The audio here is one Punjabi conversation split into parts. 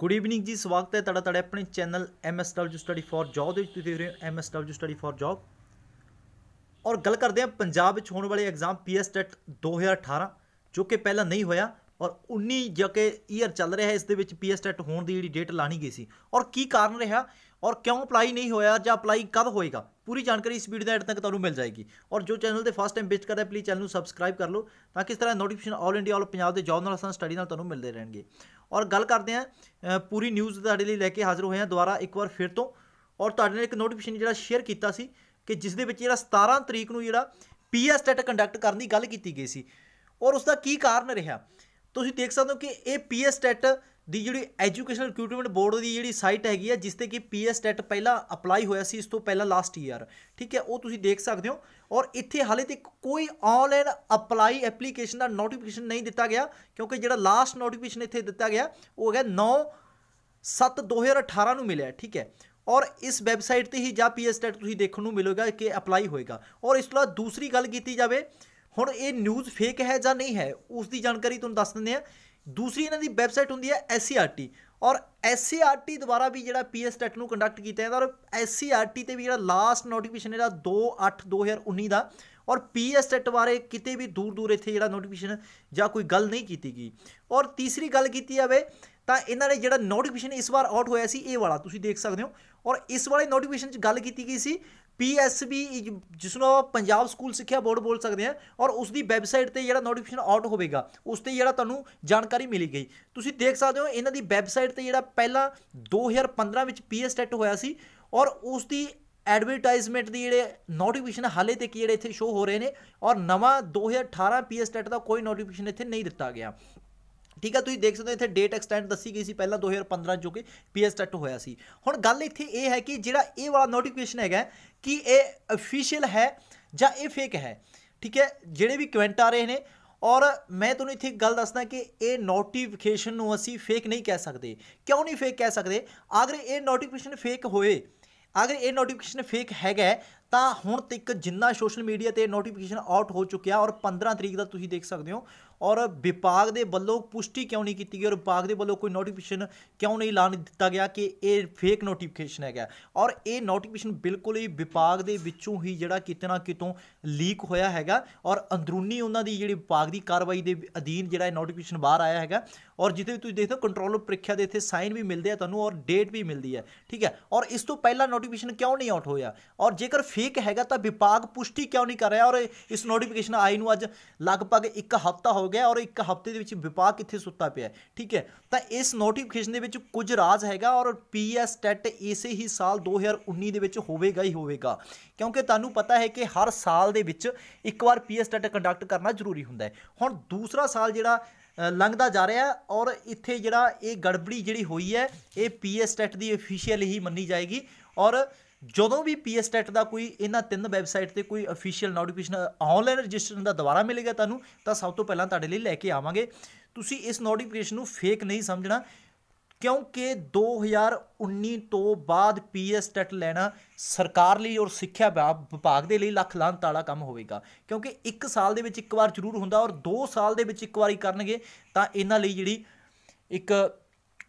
ਗੁੱਡ ਇਵਨਿੰਗ ਜੀ ਸਵਾਗਤ ਹੈ ਤੁਹਾਡਾ ਤੁਹਾਡੇ ਆਪਣੇ channel MSW Study for Job ਦੇ ਵਿੱਚ ਤੁਸੀਂ ਦੇਖ ਰਹੇ ਹੋ MSW Study for Job ਔਰ ਗੱਲ ਕਰਦੇ ਹਾਂ ਪੰਜਾਬ ਵਿੱਚ ਹੋਣ ਵਾਲੇ ਐਗਜ਼ਾਮ PS 2018 ਜੋ ਕਿ ਪਹਿਲਾਂ ਨਹੀਂ ਹੋਇਆ ਔਰ 19 ਜਕੇ ਈਅਰ ਚੱਲ ਰਿਹਾ ਹੈ ਇਸ ਦੇ ਵਿੱਚ PS e ਹੋਣ ਦੀ ਜਿਹੜੀ ਡੇਟ ਲਾਣੀ ਗਈ ਸੀ ਔਰ ਕੀ ਕਾਰਨ ਰਿਹਾ ਔਰ ਕਿਉਂ ਅਪਲਾਈ ਨਹੀਂ ਹੋਇਆ ਜਾਂ ਅਪਲਾਈ ਕਦ ਹੋਏਗਾ ਪੂਰੀ ਜਾਣਕਾਰੀ ਇਸ ਵੀਡੀਓ ਦੇ ਐਂਡ ਤੱਕ ਤੁਹਾਨੂੰ ਮਿਲ ਜਾਏਗੀ ਔਰ ਜੋ ਚੈਨਲ ਤੇ ਫਸਟ ਟਾਈਮ ਵਿਜ਼ਿਟ ਕਰਦਾ ਪਲੀਜ਼ ਚੈਨਲ ਨੂੰ ਸਬਸਕ੍ਰਾਈਬ ਕਰ ਲਓ ਤਾਂ ਕਿ ਇਸ ਤਰ੍ਹਾਂ notification all India all Punjab ਦੇ ਜੌਬ ਨਾਲ ਅਸਾਂ ਸਟੱਡੀ ਨਾਲ ਤੁਹਾਨੂੰ ਮਿਲਦੇ ਰਹਿਣਗੇ ਔਰ ਗੱਲ ਕਰਦੇ ਆ ਪੂਰੀ ਨਿਊਜ਼ ਤੁਹਾਡੇ ਲਈ ਲੈ ਕੇ ਹਾਜ਼ਰ ਹੋਏ ਆ ਦੁਬਾਰਾ ਇੱਕ ਵਾਰ ਫਿਰ ਤੋਂ ਔਰ ਤੁਹਾਡੇ ਨਾਲ ਇੱਕ ਨੋਟੀਫਿਕੇਸ਼ਨ ਜਿਹੜਾ ਸ਼ੇਅਰ ਕੀਤਾ ਸੀ ਕਿ ਜਿਸ ਦੇ ਵਿੱਚ ਜਿਹੜਾ 17 ਤਰੀਕ ਨੂੰ ਜਿਹੜਾ ਪੀਐਸ ਟੈਟ ਕੰਡਕਟ ਕਰਨ ਦੀ ਗੱਲ ਕੀਤੀ ਗਈ ਸੀ ਔਰ ਉਸ ਦਾ ਕੀ ਕਾਰਨ ਰਿਹਾ ਤੁਸੀਂ ਦੇਖ ਸਕਦੇ ਹੋ ਕਿ ਇਹ ਪੀਐਸ ਟੈਟ ਦੀ ਜਿਹੜੀ ਐਜੂਕੇਸ਼ਨਲ ਰਿਕਰੂਟਮੈਂਟ ਬੋਰਡ ਦੀ ਜਿਹੜੀ ਸਾਈਟ ਹੈਗੀ ਆ ਜਿਸ ਤੇ ਕਿ ਪੀਐਸ ਟੈਟ ਪਹਿਲਾਂ ਅਪਲਾਈ ਹੋਇਆ ਸੀ ਇਸ ਤੋਂ ਪਹਿਲਾਂ ਲਾਸਟ ਈਅਰ ਠੀਕ ਹੈ ਉਹ ਤੁਸੀਂ ਦੇਖ ਸਕਦੇ ਹੋ ਔਰ ਇੱਥੇ ਹਾਲੇ ਤੱਕ ਕੋਈ ਆਨਲਾਈਨ ਅਪਲਾਈ ਐਪਲੀਕੇਸ਼ਨ ਦਾ ਨੋਟੀਫਿਕੇਸ਼ਨ ਨਹੀਂ ਦਿੱਤਾ ਗਿਆ ਕਿਉਂਕਿ ਜਿਹੜਾ ਲਾਸਟ ਨੋਟੀਫਿਕੇਸ਼ਨ ਇੱਥੇ ਦਿੱਤਾ ਗਿਆ ਉਹ ਹੈਗਾ 9 7 2018 ਨੂੰ ਮਿਲਿਆ ਠੀਕ ਹੈ ਔਰ ਇਸ ਵੈਬਸਾਈਟ ਤੇ ਹੀ ਜਾਂ ਪੀਐਸ ਟੈਟ ਤੁਸੀਂ ਦੇਖਣ ਨੂੰ ਮਿਲੇਗਾ ਕਿ ਅਪਲਾਈ ਹੋਏਗਾ ਔਰ ਇਸ ਤੋਂ ਬਾਅਦ ਦੂਸਰੀ ਗੱਲ ਕੀਤੀ ਜਾਵੇ ਹੁਣ ਇਹ ਨਿਊਜ਼ ਫੇਕ ਹੈ ਜਾਂ ਨਹੀਂ ਹੈ ਉਸ ਦੀ ਜਾਣਕਾਰੀ ਤੁਹਾਨੂੰ ਦੱਸ ਦਿੰਦੇ ਆ ਦੂਸਰੀ ਇਹਨਾਂ ਦੀ ਵੈਬਸਾਈਟ ਹੁੰਦੀ ਹੈ SCRT ਔਰ SCRT ਦੁਆਰਾ ਵੀ ਜਿਹੜਾ ਪੀਐਸ ਟੈਟ e ਨੂੰ ਕੰਡਕਟ ਕੀਤਾ ਜਾਂਦਾ ਔਰ SCRT ਤੇ ਵੀ ਜਿਹੜਾ ਲਾਸਟ ਨੋਟੀਫਿਕੇਸ਼ਨ ਇਹਦਾ 8 2019 ਦਾ ਔਰ ਪੀਐਸ ਟੈਟ ਬਾਰੇ ਕਿਤੇ ਵੀ ਦੂਰ ਦੂਰ ਇੱਥੇ ਜਿਹੜਾ ਨੋਟੀਫਿਕੇਸ਼ਨ ਜਾਂ ਕੋਈ ਗੱਲ ਨਹੀਂ ਕੀਤੀ ਗਈ ਔਰ ਤੀਸਰੀ ਗੱਲ ਕੀਤੀ ਜਾਵੇ ਤਾਂ ਇਹਨਾਂ ਨੇ ਜਿਹੜਾ ਨੋਟੀਫਿਕੇਸ਼ਨ ਇਸ ਵਾਰ ਆਊਟ ਹੋਇਆ ਸੀ ਇਹ ਵਾਲਾ ਤੁਸੀਂ ਦੇਖ ਸਕਦੇ ਹੋ ਔਰ ਇਸ ਵਾਲੇ ਨੋਟੀਫਿਕੇਸ਼ਨ 'ਚ ਗੱਲ ਕੀਤੀ ਗਈ ਸੀ ਪੀਐਸਬੀ ਜਿਸ ਨੂੰ ਆਪਾਂ ਪੰਜਾਬ ਸਕੂਲ ਸਿੱਖਿਆ ਬੋਰਡ ਬੋਲ ਸਕਦੇ ਆ ਔਰ ਉਸ ਦੀ ਵੈਬਸਾਈਟ ਤੇ ਜਿਹੜਾ ਨੋਟੀਫਿਕੇਸ਼ਨ ਆਊਟ ਹੋਵੇਗਾ ਉਸ ਤੇ ਜਿਹੜਾ ਤੁਹਾਨੂੰ ਜਾਣਕਾਰੀ ਮਿਲੀ ਗਈ ਤੁਸੀਂ ਦੇਖ ਸਕਦੇ ਹੋ ਇਹਨਾਂ ਦੀ ਵੈਬਸਾਈਟ ਤੇ ਜਿਹੜਾ ਪਹਿਲਾਂ 2015 ਵਿੱਚ ਪੀਐਸ ਟੈਟ ਹੋਇਆ ਸੀ ਔਰ ਉਸ ਦੀ ਐਡਵਰਟਾਈਜ਼ਮੈਂਟ ਦੀ ਜਿਹੜੇ ਨੋਟੀਫਿਕੇਸ਼ਨ ਹਾਲੇ ਤੱਕ ਜਿਹੜੇ ਇੱਥੇ ਸ਼ੋ ਹੋ ਰਹੇ ਨੇ ਔਰ ਨਵਾਂ 2018 ਪੀਐਸ ਟੈਟ ਦਾ ਕੋਈ ਨੋਟੀਫਿਕੇਸ਼ਨ ਇੱਥੇ ਨਹੀਂ ਦਿੱਤਾ ਗਿਆ ਠੀਕ ਹੈ ਤੁਸੀਂ ਦੇਖ ਸਕਦੇ ਹੋ ਇੱਥੇ ਡੇਟ ਐਕਸਟੈਂਡ ਦੱਸੀ ਗਈ ਸੀ ਪਹਿਲਾਂ 2015 ਜੋ ਕਿ ਪੀਐਸ ਟੈਟ e ਹੋਇਆ ਸੀ ਹੁਣ ਗੱਲ ਇੱਥੇ ਇਹ ਹੈ ਕਿ ਜਿਹੜਾ ਇਹ ਵਾਲਾ ਨੋਟੀਫਿਕੇਸ਼ਨ ਹੈਗਾ ਕਿ ਇਹ ਅਫੀਸ਼ੀਅਲ ਹੈ ਜਾਂ ਇਹ ਫੇਕ ਹੈ ਠੀਕ ਹੈ ਜਿਹੜੇ ਵੀ ਕਮੈਂਟ ਆ ਰਹੇ ਨੇ ਔਰ ਮੈਂ ਤੁਹਾਨੂੰ ਇੱਥੇ ਗੱਲ ਦੱਸਦਾ ਕਿ ਇਹ ਨੋਟੀਫਿਕੇਸ਼ਨ ਨੂੰ ਅਸੀਂ ਫੇਕ ਨਹੀਂ ਕਹਿ ਸਕਦੇ ਕਿਉਂ ਨਹੀਂ ਫੇਕ ਕਹਿ ਸਕਦੇ ਅਗਰ ਇਹ ਨੋਟੀਫਿਕੇਸ਼ਨ ਫੇਕ ਹੋਏ ਅਗਰ ਇਹ ਨੋਟੀਫਿਕੇਸ਼ਨ ਫੇਕ ਹੈਗਾ ਤਾਂ ਹੁਣ ਤੱਕ ਜਿੰਨਾ ਸੋਸ਼ਲ ਮੀਡੀਆ ਤੇ ਨੋਟੀਫਿਕੇਸ਼ਨ ਆਊਟ ਹੋ ਚੁੱਕਿਆ ਔਰ 15 ਤਰੀਕ ਦਾ ਤੁਸੀਂ ਦੇਖ ਸਕਦੇ ਹੋ ਔਰ ਵਿਭਾਗ ਦੇ ਵੱਲੋਂ ਪੁਸ਼ਟੀ ਕਿਉਂ ਨਹੀਂ ਕੀਤੀ ਗਈ ਔਰ ਵਿਭਾਗ ਦੇ ਵੱਲੋਂ ਕੋਈ ਨੋਟੀਫਿਕੇਸ਼ਨ ਕਿਉਂ ਨਹੀਂ ਐਲਾਨ ਦਿੱਤਾ ਗਿਆ ਕਿ ਇਹ ਫੇਕ ਨੋਟੀਫਿਕੇਸ਼ਨ ਹੈਗਾ ਔਰ ਇਹ ਨੋਟੀਫਿਕੇਸ਼ਨ ਬਿਲਕੁਲ ਹੀ ਵਿਭਾਗ ਦੇ ਵਿੱਚੋਂ ਹੀ ਜਿਹੜਾ ਕਿਤੇ ਨਾ ਕਿਤੋਂ ਲੀਕ ਹੋਇਆ ਹੈਗਾ ਔਰ ਅੰਦਰੂਨੀ ਉਹਨਾਂ ਦੀ ਜਿਹੜੀ ਵਿਭਾਗ ਦੀ ਕਾਰਵਾਈ ਦੇ ਅਧੀਨ ਜਿਹੜਾ ਇਹ ਨੋਟੀਫਿਕੇਸ਼ਨ ਬਾਹਰ ਆਇਆ ਹੈਗਾ ਔਰ ਜਿੱਥੇ ਵੀ ਤੁਸੀਂ ਦੇਖਦੇ ਹੋ ਕੰਟਰੋਲਰ ਪ੍ਰੀਖਿਆ ਦੇ ਇੱਥੇ ਸਾਈਨ ਵੀ ਮਿਲਦੇ ਆ ਤੁਹਾਨੂੰ ਔਰ ਡੇਟ ਵੀ ਮਿਲਦੀ ਹੈ ਠੀਕ ਹੈ ਔਰ ਇਸ ਤੋਂ ਪਹਿਲਾਂ ਨੋਟੀਫਿਕੇਸ਼ਨ ਕਿਉਂ ਨਹੀਂ ਆਊਟ ਹੋਇਆ ਔਰ ਜੇਕਰ ਫੇਕ ਹੈਗਾ ਤਾਂ ਵਿਭਾਗ ਪੁਸ਼ਟੀ ਕਿਉਂ ਨਹੀਂ ਕਰ ਰਿਹਾ ਔਰ ਇਸ ਨੋਟੀਫਿਕੇਸ਼ਨ ਆਈ ਨੂੰ ਅੱਜ ਲਗਭਗ 1 ਹਫ਼ਤਾ ਹੋ ਹੋ ਗਿਆ ਔਰ ਇੱਕ ਹਫਤੇ ਦੇ ਵਿੱਚ ਵਿਪਾਕ ਕਿੱਥੇ ਸੁੱਤਾ ਪਿਆ ਠੀਕ ਹੈ ਤਾਂ ਇਸ ਨੋਟੀਫਿਕੇਸ਼ਨ ਦੇ ਵਿੱਚ ਕੁਝ ਰਾਜ ਹੈਗਾ ਔਰ ਪੀਐਸ ਟੈਟ e ਇਸੇ ਹੀ ਸਾਲ 2019 ਦੇ ਵਿੱਚ ਹੋਵੇਗਾ ਹੀ ਹੋਵੇਗਾ ਕਿਉਂਕਿ ਤੁਹਾਨੂੰ ਪਤਾ ਹੈ ਕਿ ਹਰ ਸਾਲ ਦੇ ਵਿੱਚ ਇੱਕ ਵਾਰ ਪੀਐਸ ਟੈਟ ਕੰਡਕਟ ਕਰਨਾ ਜ਼ਰੂਰੀ ਹੁੰਦਾ ਹੈ ਹੁਣ ਦੂਸਰਾ ਸਾਲ ਜਿਹੜਾ ਲੰਘਦਾ ਜਾ ਰਿਹਾ ਔਰ ਇੱਥੇ ਜਿਹੜਾ ਇਹ ਗੜਬੜੀ ਜਿਹੜੀ ਹੋਈ ਹੈ ਇਹ ਪੀਐਸ ਟੈਟ e ਦੀ ਅਫੀਸ਼ੀਅਲ ਹੀ ਮੰਨੀ ਜਾਏਗੀ ਔਰ ਜਦੋਂ ਵੀ ਪੀਐਸ ਟੈਟ e ਦਾ ਕੋਈ ਇਹਨਾਂ ਤਿੰਨ ਵੈਬਸਾਈਟ ਤੇ ਕੋਈ ਅਫੀਸ਼ੀਅਲ ਨੋਟੀਫਿਕੇਸ਼ਨ ਆਨਲਾਈਨ ਰਜਿਸਟਰੇਸ਼ਨ ਦਾ ਦੁਬਾਰਾ ਮਿਲੇਗਾ ਤੁਹਾਨੂੰ ਤਾਂ ਸਭ ਤੋਂ ਪਹਿਲਾਂ ਤੁਹਾਡੇ ਲਈ ਲੈ ਕੇ ਆਵਾਂਗੇ ਤੁਸੀਂ ਇਸ ਨੋਟੀਫਿਕੇਸ਼ਨ ਨੂੰ ਫੇਕ ਨਹੀਂ ਸਮਝਣਾ ਕਿਉਂਕਿ 2019 ਤੋਂ ਬਾਅਦ ਪੀਐਸ ਟੈਟ e ਲੈਣਾ ਸਰਕਾਰ ਲਈ ਔਰ ਸਿੱਖਿਆ ਵਿਭਾਗ ਦੇ ਲਈ ਲੱਖ ਲਾਂਤ ਵਾਲਾ ਕੰਮ ਹੋਵੇਗਾ ਕਿਉਂਕਿ 1 ਸਾਲ ਦੇ ਵਿੱਚ ਇੱਕ ਵਾਰ ਜ਼ਰੂਰ ਹੁੰਦਾ ਔਰ 2 ਸਾਲ ਦੇ ਵਿੱਚ ਇੱਕ ਵਾਰੀ ਕਰਨਗੇ ਤਾਂ ਇਹਨਾਂ ਲਈ ਜਿਹੜੀ ਇੱਕ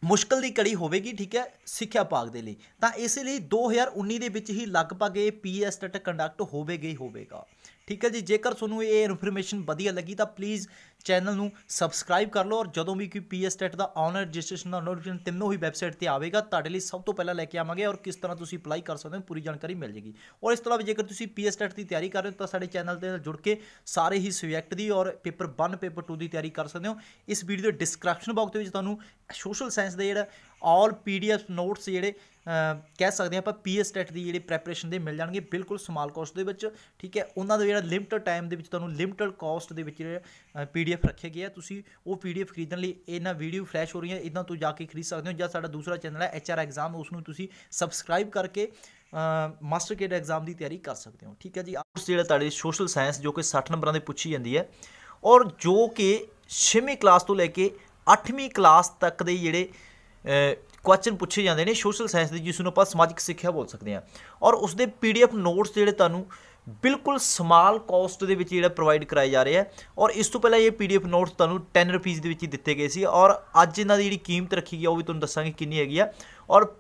ਮੁਸ਼ਕਲ ਦੀ ਕੜੀ ਹੋਵੇਗੀ ਠੀਕ ਹੈ ਸਿੱਖਿਆ ਭਾਗ ਦੇ ਲਈ ਤਾਂ ਇਸੇ ਲਈ 2019 ਦੇ ਵਿੱਚ ਹੀ ਲਗਭਗ ਇਹ ਪੀਐਸ ਟੈਟ ਕੰਡਕਟ ਹੋਵੇਗਾ ਹੀ ਹੋਵੇਗਾ ਠੀਕ ਹੈ ਜੀ ਜੇਕਰ ਤੁਹਾਨੂੰ ਇਹ ਇਨਫੋਰਮੇਸ਼ਨ ਵਧੀਆ ਲੱਗੀ ਤਾਂ ਪਲੀਜ਼ ਚੈਨਲ ਨੂੰ ਸਬਸਕ੍ਰਾਈਬ ਕਰ ਲਓ ਔਰ ਜਦੋਂ ਵੀ ਕੋਈ ਪੀਐਸ ਟੈਟ ਦਾ ਆਨ ਰਜਿਸਟ੍ਰੇਸ਼ਨ ਦਾ ਨੋਟੀਫਿਕੇਸ਼ਨ ਤਿੰਨੋਂ ਹੀ ਵੈਬਸਾਈਟ ਤੇ ਆਵੇਗਾ ਤੁਹਾਡੇ ਲਈ ਸਭ ਤੋਂ ਪਹਿਲਾਂ ਲੈ ਕੇ ਆਵਾਂਗੇ ਔਰ ਕਿਸ ਤਰ੍ਹਾਂ ਤੁਸੀਂ ਅਪਲਾਈ ਕਰ ਸਕਦੇ ਹੋ ਪੂਰੀ ਜਾਣਕਾਰੀ ਮਿਲ ਜੇਗੀ ਔਰ ਇਸ ਤੋਂ ਇਲਾਵਾ ਜੇਕਰ ਤੁਸੀਂ ਪੀਐਸ ਟੈਟ ਦੀ ਤਿਆਰੀ ਕਰ ਰਹੇ ਹੋ ਤਾਂ ਸਾਡੇ ਚੈਨਲ ਦੇ ਨਾਲ ਜੁੜ ਕੇ ਸਾਰੇ ਹੀ ਸਬਜੈਕਟ ਦੀ ਔਰ ਪੇਪਰ 1 ਪੇਪਰ 2 ਦੀ ਤਿਆਰੀ ਕਰ ਸਕਦੇ ਹੋ ਇਸ ਵੀਡੀਓ ਦੇ ਡਿਸਕ੍ਰਿਪਸ਼ਨ ਬਾਕਸ ਦੇ ਵਿੱਚ ਤੁਹਾਨੂੰ ਸੋਸ਼ਲ ਸਾਇੰਸ ਦੇ ਜਿਹੜਾ ਆਲ ਪੀਡੀਐਫ ਨੋਟਸ ਜਿਹੜੇ ਕਹਿ ਸਕਦੇ ਆਪਾਂ ਪੀਐਸ ਟੈਟ ਦੀ ਜਿਹੜੀ ਪ੍ਰੈਪਰੇਸ਼ਨ ਦੇ ਮਿਲ ਜਾਣਗੇ ਬਿਲਕੁਲ ਸਮਾਲ ਕਾਸਟ ਦੇ ਵਿੱਚ ਠੀਕ ਹੈ ਉਹਨਾਂ ਦਾ ਜਿਹੜਾ ਲਿਮਟਡ ਟਾਈਮ ਦੇ ਵਿੱਚ ਤੁਹਾਨੂੰ ਲਿਮਟਡ ਕਾਸਟ ਦੇ ਵਿੱਚ ਜਿਹੜਾ ਪੀਡੀਐਫ ਰੱਖੇ ਗਏ ਆ ਤੁਸੀਂ ਉਹ ਪੀਡੀਐਫ ਖਰੀਦਣ ਲਈ ਇਹਨਾਂ ਵੀਡੀਓ ਫਲੈਸ਼ ਹੋ ਰਹੀਆਂ ਇਦਾਂ ਤੋਂ ਜਾ ਕੇ ਖਰੀਦ ਸਕਦੇ ਹੋ ਜਾਂ ਸਾਡਾ ਦੂਸਰਾ ਚੈਨਲ ਹੈ ਐਚਆਰ ਐਗਜ਼ਾਮ ਉਸ ਨੂੰ ਤੁਸੀਂ ਸਬਸਕ੍ਰਾਈਬ ਕਰਕੇ ਮਾਸਟਰ ਕੇਡ ਐਗਜ਼ਾਮ ਦੀ ਤਿਆਰੀ ਕਰ ਸਕਦੇ ਹੋ ਠੀਕ ਹੈ ਜੀ ਉਸ ਜਿਹੜਾ ਤੁਹਾਡੇ ਸੋਸ਼ਲ ਸਾਇੰਸ ਜੋ ਕਿ 60 ਨੰਬਰਾਂ ਦੇ ਪੁੱਛੀ ਜਾਂਦੀ ਹੈ ਔਰ ਜੋ ਕਿ 6ਵੀਂ ਕਲਾਸ ਤੋਂ ਲੈ ਕੇ 8ਵੀਂ ਕਲਾਸ ਤੱਕ ਦੇ ਜਿਹੜੇ ਕੁਐਸਚਨ ਪੁੱਛੇ ਜਾਂਦੇ ਨੇ ਸੋਸ਼ਲ ਸਾਇੰਸ ਦੇ ਜਿਸ ਨੂੰ ਆਪਾਂ ਸਮਾਜਿਕ ਸਿੱਖਿਆ ਬੋਲ ਸਕਦੇ ਹਾਂ ਔਰ ਉਸ ਦੇ ਪੀਡੀਐਫ ਨੋਟਸ ਜਿਹੜੇ ਤੁਹਾਨੂੰ ਬਿਲਕੁਲ ਸਮਾਲ ਕਾਸਟ ਦੇ ਵਿੱਚ ਜਿਹੜਾ ਪ੍ਰੋਵਾਈਡ ਕਰਾਇਆ ਜਾ ਰਿਹਾ ਹੈ ਔਰ ਇਸ ਤੋਂ ਪਹਿਲਾਂ ਇਹ ਪੀਡੀਐਫ ਨੋਟਸ ਤੁਹਾਨੂੰ 10 ਰੁਪਏ ਦੇ ਵਿੱਚ ਹੀ ਦਿੱਤੇ ਗਏ ਸੀ ਔਰ ਅੱਜ ਇਹਨਾਂ ਦੀ ਜਿਹੜੀ ਕੀਮਤ ਰੱਖੀ ਗਈ ਉਹ ਵੀ ਤੁਹਾਨੂੰ ਦੱਸਾਂਗੇ ਕਿੰਨੀ ਹੈਗੀ ਆ ਔਰ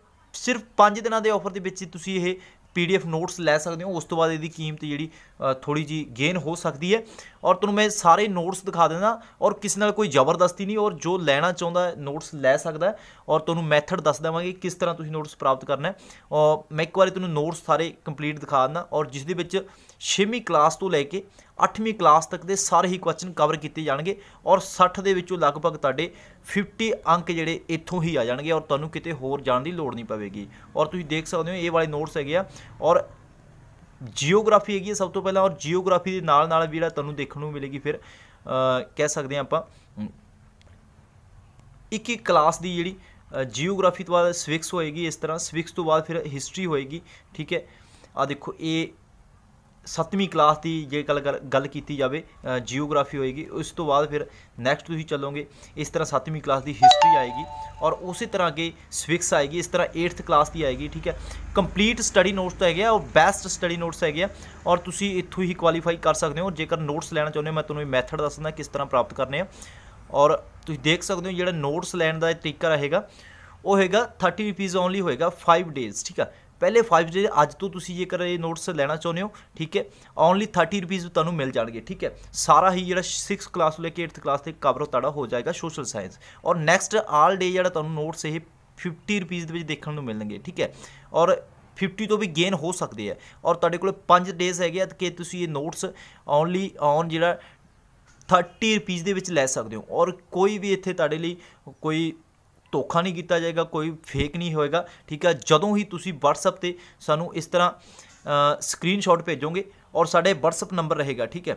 ਸਿਰਫ 5 ਦਿਨਾਂ ਦੇ ਆਫਰ ਦੇ ਵਿੱਚ ਤੁਸੀਂ ਇਹ ਪੀਡੀਐਫ ਨੋਟਸ ਲੈ ਸਕਦੇ ਹੋ ਉਸ ਤੋਂ ਬਾਅਦ ਇਹਦੀ ਕੀਮਤ ਜਿਹੜੀ ਥੋੜੀ ਜੀ ਗੇਨ ਹੋ ਸਕਦੀ ਹੈ ਔਰ ਤੁਹਾਨੂੰ ਮੈਂ ਸਾਰੇ ਨੋਟਸ ਦਿਖਾ ਦਿੰਦਾ ਔਰ ਕਿਸੇ ਨਾਲ ਕੋਈ ਜ਼ਬਰਦਸਤੀ ਨਹੀਂ ਔਰ ਜੋ ਲੈਣਾ ਚਾਹੁੰਦਾ ਨੋਟਸ ਲੈ ਸਕਦਾ ਔਰ ਤੁਹਾਨੂੰ ਮੈਥਡ ਦੱਸ ਦਵਾਂਗੇ ਕਿਸ ਤਰ੍ਹਾਂ ਤੁਸੀਂ ਨੋਟਸ ਪ੍ਰਾਪਤ ਕਰਨਾ ਔਰ ਮੈਂ ਇੱਕ ਵਾਰੀ ਤੁਹਾਨੂੰ ਨੋਟਸ ਸਾਰੇ ਕੰਪਲੀਟ ਦਿਖਾ ਦਿੰਦਾ ਔਰ ਜਿਸ ਦੇ ਵਿੱਚ 6ਵੀਂ ਕਲਾਸ ਤੋਂ ਲੈ ਕੇ 8ਵੀਂ ਕਲਾਸ ਤੱਕ ਦੇ ਸਾਰੇ ਹੀ ਕੁਐਸਚਨ ਕਵਰ ਕੀਤੇ ਜਾਣਗੇ ਔਰ 60 ਦੇ ਵਿੱਚੋਂ ਲਗਭਗ ਤੁਹਾਡੇ 50 ਅੰਕ ਜਿਹੜੇ ਇੱਥੋਂ ਹੀ ਆ ਜਾਣਗੇ ਔਰ ਤੁਹਾਨੂੰ ਕਿਤੇ ਹੋਰ ਜਾਣ ਦੀ ਲੋੜ ਨਹੀਂ ਪਵੇਗੀ ਔਰ ਤੁਸੀਂ ਦੇਖ ਸਕਦੇ ਹੋ ਇਹ ਵਾਲੇ ਨੋਟਸ ਹੈਗੇ ਆ ਔਰ ਜੀਓਗ੍ਰਾਫੀ ਹੈਗੀ ਸਭ ਤੋਂ ਪਹਿਲਾਂ ਔਰ ਜੀਓਗ੍ਰਾਫੀ ਦੇ ਨਾਲ ਨਾਲ ਵੀ ਜਿਹੜਾ ਤੁਹਾਨੂੰ ਦੇਖਣ ਨੂੰ ਮਿਲੇਗੀ ਫਿਰ ਕਹਿ ਸਕਦੇ ਆ ਆਪਾਂ ਇੱਕ ਇੱਕ ਕਲਾਸ ਦੀ ਜਿਹੜੀ ਜੀਓਗ੍ਰਾਫੀ ਤੋਂ ਬਾਅਦ ਸਵਿਕਸ ਹੋਏਗੀ ਇਸ ਤਰ੍ਹਾਂ ਸਵਿਕਸ ਤੋਂ ਬਾਅਦ ਫਿਰ ਹਿਸਟਰੀ ਹੋਏਗੀ ਠੀਕ ਹੈ ਆ ਦੇਖੋ ਇਹ ਸੱਤਵੀਂ ਕਲਾਸ ਦੀ ਜੇ ਗੱਲ ਗੱਲ ਕੀਤੀ ਜਾਵੇ ਜੀਓਗ੍ਰਾਫੀ ਹੋਏਗੀ ਉਸ ਤੋਂ ਬਾਅਦ ਫਿਰ ਨੈਕਸਟ ਤੁਸੀਂ ਚੱਲੋਗੇ ਇਸ ਤਰ੍ਹਾਂ ਸੱਤਵੀਂ ਕਲਾਸ ਦੀ ਹਿਸਟਰੀ ਆਏਗੀ ਔਰ ਉਸੇ ਤਰ੍ਹਾਂ ਕੇ ਸਵਿਕਸ ਆਏਗੀ ਇਸ ਤਰ੍ਹਾਂ 8th ਕਲਾਸ ਦੀ ਆਏਗੀ ਠੀਕ ਹੈ ਕੰਪਲੀਟ ਸਟੱਡੀ ਨੋਟਸ ਤਾਂ ਹੈਗੇ ਆ ਔਰ ਬੈਸਟ ਸਟੱਡੀ ਨੋਟਸ ਹੈਗੇ ਆ ਔਰ ਤੁਸੀਂ ਇੱਥੋਂ ਹੀ ਕੁਆਲੀਫਾਈ ਕਰ ਸਕਦੇ ਹੋ ਜੇਕਰ ਨੋਟਸ ਲੈਣਾ ਚਾਹੁੰਦੇ ਹੋ ਮੈਂ ਤੁਹਾਨੂੰ ਇਹ ਮੈਥਡ ਦੱਸ ਦਿੰਦਾ ਕਿਸ ਤਰ੍ਹਾਂ ਪ੍ਰਾਪਤ ਕਰਨੇ ਆ ਔਰ ਤੁਸੀਂ ਦੇਖ ਸਕਦੇ ਹੋ ਜਿਹੜਾ ਨੋਟਸ ਲੈਣ ਦਾ ਤਰੀਕਾ ਰਹੇਗਾ ਉਹ ਹੈਗਾ 30 ਰੁਪਏ ਓਨਲੀ ਹੋਏਗਾ 5 ਡੇਜ਼ ਠੀਕ ਆ ਪਹਿਲੇ 5 ਡੇ ਅੱਜ ਤੋਂ ਤੁਸੀਂ ਜੇਕਰ ਇਹ ਨੋਟਸ ਲੈਣਾ ਚਾਹੁੰਦੇ ਹੋ ਠੀਕ ਹੈ ਓਨਲੀ 30 ਰੁਪਏ ਤੁਹਾਨੂੰ ਮਿਲ ਜਾਣਗੇ ਠੀਕ ਹੈ ਸਾਰਾ ਹੀ ਜਿਹੜਾ 6 ਕਲਾਸ ਤੋਂ ਲੈ ਕੇ 8th ਕਲਾਸ ਤੱਕ ਕਵਰ ਤੁਹਾਡਾ ਹੋ ਜਾਏਗਾ ਸੋਸ਼ਲ ਸਾਇੰਸ ਔਰ ਨੈਕਸਟ ਆਲ ਡੇ ਜਿਹੜਾ ਤੁਹਾਨੂੰ ਨੋਟਸ ਇਹ 50 ਰੁਪਏ ਦੇ ਵਿੱਚ ਦੇਖਣ ਨੂੰ ਮਿਲਣਗੇ ਠੀਕ ਹੈ ਔਰ 50 ਤੋਂ ਵੀ ਗੇਨ ਹੋ ਸਕਦੇ ਆ ਔਰ ਤੁਹਾਡੇ ਕੋਲ 5 ਡੇਜ਼ ਹੈਗੇ ਆ ਕਿ ਤੁਸੀਂ ਇਹ ਨੋਟਸ ਓਨਲੀ ਔਨ ਜਿਹੜਾ 30 ਰੁਪਏ ਦੇ ਵਿੱਚ ਲੈ ਸਕਦੇ ਹੋ ਔਰ ਕੋਈ ਵੀ ਇੱਥੇ ਤੁਹਾਡੇ ਲਈ ਕੋਈ ਧੋਖਾ ਨਹੀਂ ਕੀਤਾ ਜਾਏਗਾ ਕੋਈ ਫੇਕ ਨਹੀਂ ਹੋਏਗਾ ਠੀਕ ਹੈ ਜਦੋਂ ਹੀ ਤੁਸੀਂ WhatsApp ਤੇ ਸਾਨੂੰ ਇਸ ਤਰ੍ਹਾਂ ਸਕਰੀਨਸ਼ਾਟ ਭੇਜੋਗੇ ਔਰ ਸਾਡੇ WhatsApp ਨੰਬਰ ਰਹੇਗਾ ਠੀਕ ਹੈ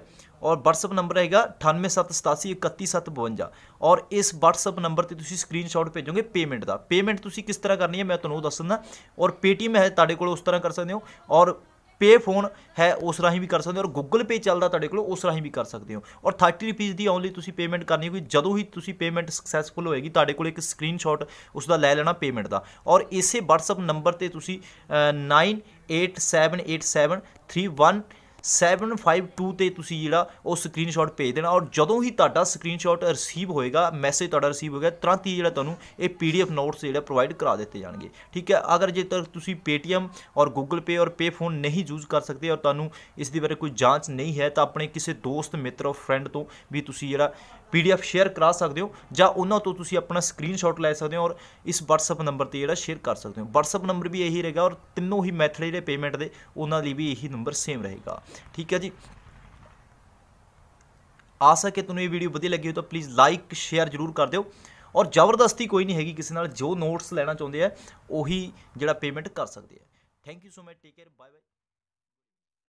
ਔਰ WhatsApp ਨੰਬਰ ਰਹੇਗਾ 9877811752 ਔਰ ਇਸ WhatsApp ਨੰਬਰ ਤੇ ਤੁਸੀਂ ਸਕਰੀਨਸ਼ਾਟ ਭੇਜੋਗੇ ਪੇਮੈਂਟ ਦਾ ਪੇਮੈਂਟ ਤੁਸੀਂ ਕਿਸ ਤਰ੍ਹਾਂ ਕਰਨੀ ਹੈ ਮੈਂ ਤੁਹਾਨੂੰ ਦੱਸ ਦਿੰਦਾ ਔਰ Paytm ਹੈ ਤੁਹਾਡੇ ਕੋਲ ਉਸ ਤਰ੍ਹਾਂ ਕਰ ਸਕਦੇ ਹੋ ਔਰ ਪੇ ਫੋਨ ਹੈ ਉਸ ਰਾਹੀਂ ਵੀ ਕਰ ਸਕਦੇ ਹੋ ਔਰ ਗੂਗਲ ਪੇ ਚੱਲਦਾ ਤੁਹਾਡੇ ਕੋਲ ਉਸ ਰਾਹੀਂ ਵੀ ਕਰ ਸਕਦੇ ਹੋ ਔਰ 30 ਰੁਪਏ ਦੀ ਓਨਲੀ ਤੁਸੀਂ ਪੇਮੈਂਟ ਕਰਨੀ ਹੋਈ ਜਦੋਂ ਹੀ ਤੁਸੀਂ ਪੇਮੈਂਟ ਸਕਸੈਸਫੁਲ ਹੋਏਗੀ ਤੁਹਾਡੇ ਕੋਲ ਇੱਕ ਸਕਰੀਨਸ਼ਾਟ ਉਸ ਦਾ ਲੈ ਲੈਣਾ ਪੇਮੈਂਟ ਦਾ ਔਰ ਇਸੇ WhatsApp ਨੰਬਰ ਤੇ ਤੁਸੀਂ 98787313 752 ਤੇ ਤੁਸੀਂ ਜਿਹੜਾ ਉਹ ਸਕਰੀਨਸ਼ਾਟ ਭੇਜ ਦੇਣਾ ਔਰ ਜਦੋਂ ਹੀ ਤੁਹਾਡਾ ਸਕਰੀਨਸ਼ਾਟ ਰਿਸੀਵ ਹੋਏਗਾ ਮੈਸੇਜ ਤੁਹਾਡਾ ਰਿਸੀਵ ਗਿਆ ਤੁਰੰਤ ਹੀ ਜਿਹੜਾ ਤੁਹਾਨੂੰ ਇਹ ਪੀਡੀਐਫ ਨੋਟਸ ਜਿਹੜਾ ਪ੍ਰੋਵਾਈਡ ਕਰਾ ਦਿੱਤੇ ਜਾਣਗੇ ਠੀਕ ਹੈ ਅਗਰ ਜੇ ਤੱਕ ਤੁਸੀਂ Paytm ਔਰ Google Pay ਔਰ Payphone ਨਹੀਂ ਯੂਜ਼ ਕਰ ਸਕਦੇ ਔਰ ਤੁਹਾਨੂੰ ਇਸ ਦੇ ਬਾਰੇ ਕੋਈ ਜਾਂਚ ਨਹੀਂ ਹੈ ਤਾਂ ਆਪਣੇ ਕਿਸੇ ਦੋਸਤ ਮਿੱਤਰ ਔਰ ਫਰੈਂਡ ਤੋਂ ਵੀ ਤੁਸੀਂ ਜਿਹੜਾ ਪੀਡੀਐਫ ਸ਼ੇਅਰ ਕਰਾ ਸਕਦੇ ਹੋ ਜਾਂ ਉਹਨਾਂ ਤੋਂ ਤੁਸੀਂ ਆਪਣਾ ਸਕਰੀਨਸ਼ਾਟ ਲੈ ਸਕਦੇ ਹੋ ਔਰ ਇਸ WhatsApp ਨੰਬਰ ਤੇ ਜਿਹੜਾ ਸ਼ੇਅਰ ਕਰ ਸਕਦੇ ਹੋ WhatsApp ਨੰਬਰ ਵੀ ਇਹੀ ਰਹੇਗਾ ਔਰ ਤਿੰਨੋਂ ਹੀ ਮੈਥਡ ਜਿਹੜੇ ਪੇਮੈਂਟ ਦੇ ਉਹਨਾਂ ਲਈ ਵੀ ਇਹੀ ਨੰਬਰ ਸੇਮ ਰਹੇਗਾ ਠੀਕ ਹੈ ਜੀ ਆਸ ਹੈ ਕਿ ਤੁਹਾਨੂੰ ਇਹ ਵੀਡੀਓ ਵਧੀਆ ਲੱਗੀ ਹੋ ਤਾਂ ਪਲੀਜ਼ ਲਾਈਕ ਸ਼ੇਅਰ ਜ਼ਰੂਰ ਕਰ ਦਿਓ ਔਰ ਜ਼ਬਰਦਸਤੀ ਕੋਈ ਨਹੀਂ ਹੈਗੀ ਕਿਸੇ ਨਾਲ ਜੋ ਨੋਟਸ ਲੈਣਾ ਚਾਹੁੰਦੇ ਆ ਉਹੀ ਜਿਹੜਾ ਪੇਮੈਂਟ ਕਰ ਸਕਦੇ ਆ thank you so much take care bye bye